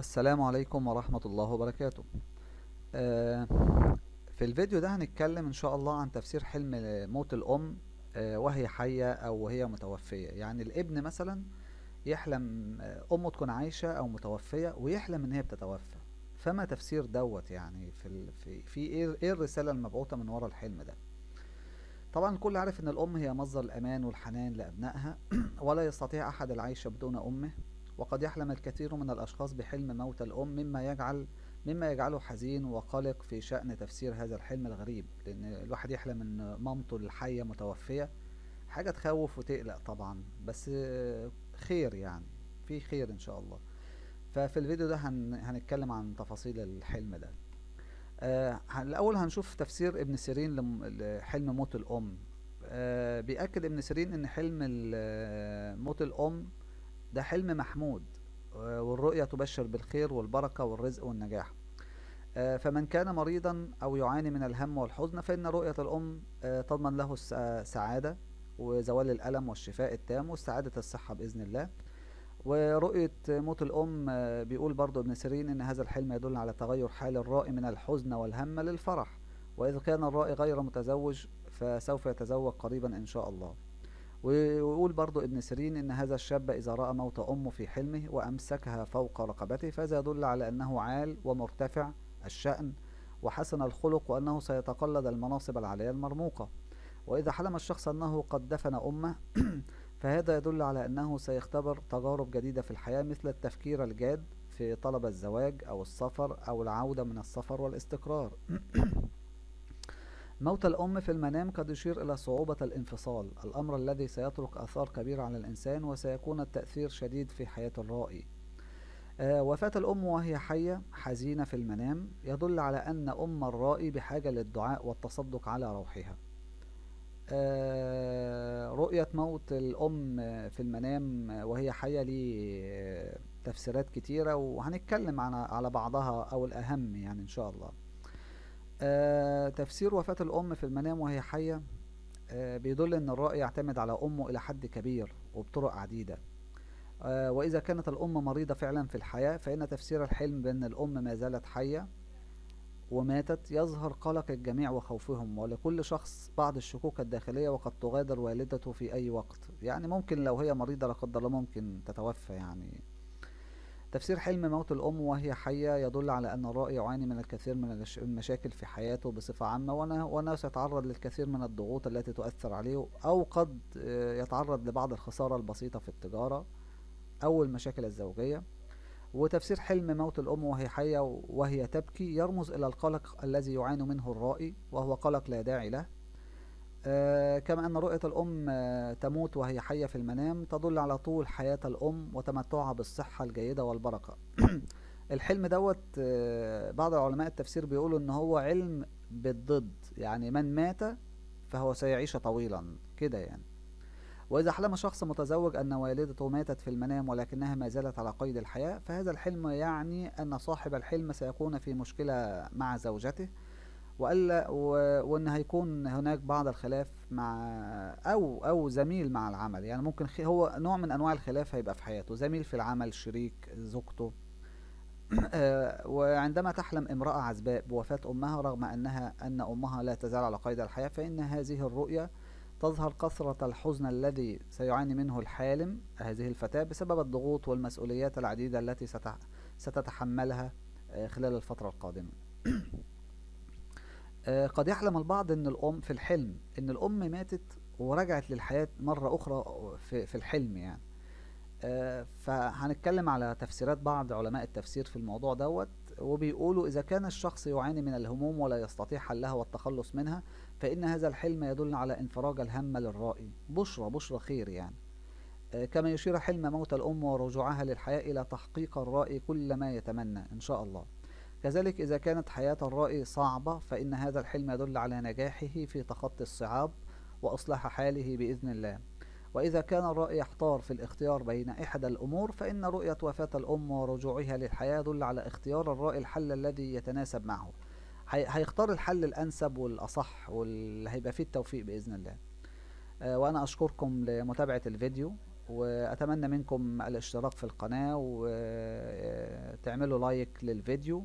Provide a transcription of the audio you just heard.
السلام عليكم ورحمة الله وبركاته آه، في الفيديو ده هنتكلم إن شاء الله عن تفسير حلم موت الأم آه، وهي حية أو وهي متوفية يعني الابن مثلا يحلم آه، أمه تكون عايشة أو متوفية ويحلم إن هي بتتوفى فما تفسير دوت يعني في, في, في إيه،, إيه الرسالة المبعوثة من ورا الحلم ده طبعا الكل عارف إن الأم هي مصدر الأمان والحنان لأبنائها ولا يستطيع أحد العيش بدون أمه وقد يحلم الكثير من الأشخاص بحلم موت الأم مما يجعل مما يجعله حزين وقلق في شأن تفسير هذا الحلم الغريب لأن الواحد يحلم إن مامته الحية متوفية حاجة تخوف وتقلق طبعا بس خير يعني في خير إن شاء الله ففي الفيديو ده هن... هنتكلم عن تفاصيل الحلم ده آه الأول هنشوف تفسير ابن سيرين لحلم موت الأم آه بيأكد ابن سيرين إن حلم موت الأم ده حلم محمود آه، والرؤية تبشر بالخير والبركة والرزق والنجاح آه، فمن كان مريضا أو يعاني من الهم والحزن فإن رؤية الأم آه، تضمن له السعادة وزوال الألم والشفاء التام واستعادة الصحة بإذن الله ورؤية موت الأم بيقول برضو ابن سيرين إن هذا الحلم يدل على تغير حال الرائي من الحزن والهم للفرح وإذا كان الرائي غير متزوج فسوف يتزوج قريبا إن شاء الله ويقول برضو ابن سيرين إن هذا الشاب إذا رأى موت أمه في حلمه وأمسكها فوق رقبته فهذا يدل على أنه عال ومرتفع الشأن وحسن الخلق وأنه سيتقلد المناصب العالية المرموقة وإذا حلم الشخص أنه قد دفن أمه فهذا يدل على أنه سيختبر تجارب جديدة في الحياة مثل التفكير الجاد في طلب الزواج أو السفر أو العودة من السفر والاستقرار موت الأم في المنام قد يشير إلى صعوبة الانفصال الأمر الذي سيترك آثار كبيرة على الإنسان وسيكون التأثير شديد في حياة الرائي آه، وفاة الأم وهي حية حزينة في المنام يدل على أن أم الرائي بحاجة للدعاء والتصدق على روحها آه، رؤية موت الأم في المنام وهي حية لي تفسيرات كتيرة وهنتكلم على بعضها أو الأهم يعني إن شاء الله آه، تفسير وفاة الأم في المنام وهي حية آه، بيدل أن الرأي يعتمد على أمه إلى حد كبير وبطرق عديدة آه، وإذا كانت الأم مريضة فعلا في الحياة فإن تفسير الحلم بأن الأم ما زالت حية وماتت يظهر قلق الجميع وخوفهم ولكل شخص بعض الشكوك الداخلية وقد تغادر والدته في أي وقت يعني ممكن لو هي مريضة لا الله ممكن تتوفى يعني تفسير حلم موت الأم وهي حية يدل على أن الرأي يعاني من الكثير من المشاكل في حياته بصفة عامة وناس سيتعرض للكثير من الضغوط التي تؤثر عليه أو قد آه، يتعرض لبعض الخسارة البسيطة في التجارة أو المشاكل الزوجية وتفسير حلم موت الأم وهي حية وهي تبكي يرمز إلى القلق الذي يعاني منه الرائي وهو قلق لا داعي له آه، كما أن رؤية الأم آه، تموت وهي حية في المنام تدل على طول حياة الأم وتمتعها بالصحة الجيدة والبركة الحلم دوت آه، بعض علماء التفسير بيقولوا ان هو علم بالضد يعني من مات فهو سيعيش طويلا كده يعني وإذا حلم شخص متزوج أن والدته ماتت في المنام ولكنها ما زالت على قيد الحياة فهذا الحلم يعني أن صاحب الحلم سيكون في مشكلة مع زوجته والا وان هيكون هناك بعض الخلاف مع او او زميل مع العمل يعني ممكن هو نوع من انواع الخلاف هيبقى في حياته زميل في العمل شريك زوجته آه، وعندما تحلم امرأة عزباء بوفاة أمها رغم أنها أن أمها لا تزال على قيد الحياة فإن هذه الرؤية تظهر كثرة الحزن الذي سيعاني منه الحالم هذه الفتاة بسبب الضغوط والمسؤوليات العديدة التي ستتحملها آه، خلال الفترة القادمة آه، قد يحلم البعض ان الام في الحلم ان الام ماتت ورجعت للحياه مره اخرى في, في الحلم يعني آه، فهنتكلم على تفسيرات بعض علماء التفسير في الموضوع دوت وبيقولوا إذا كان الشخص يعاني من الهموم ولا يستطيع حلها والتخلص منها فإن هذا الحلم يدل على انفراج الهم للرائي بشرى بشرى خير يعني آه، كما يشير حلم موت الأم ورجوعها للحياة إلى تحقيق الرائي كل ما يتمنى إن شاء الله كذلك إذا كانت حياة الرائي صعبة فإن هذا الحلم يدل على نجاحه في تخطي الصعاب وإصلاح حاله بإذن الله وإذا كان الرأي يحتار في الاختيار بين إحدى الأمور فإن رؤية وفاة الأم ورجوعها للحياة يدل على اختيار الرأي الحل الذي يتناسب معه هيختار الحل الأنسب والأصح واللي هيبقى فيه التوفيق بإذن الله آه، وأنا أشكركم لمتابعة الفيديو وأتمنى منكم الاشتراك في القناة وتعملوا لايك للفيديو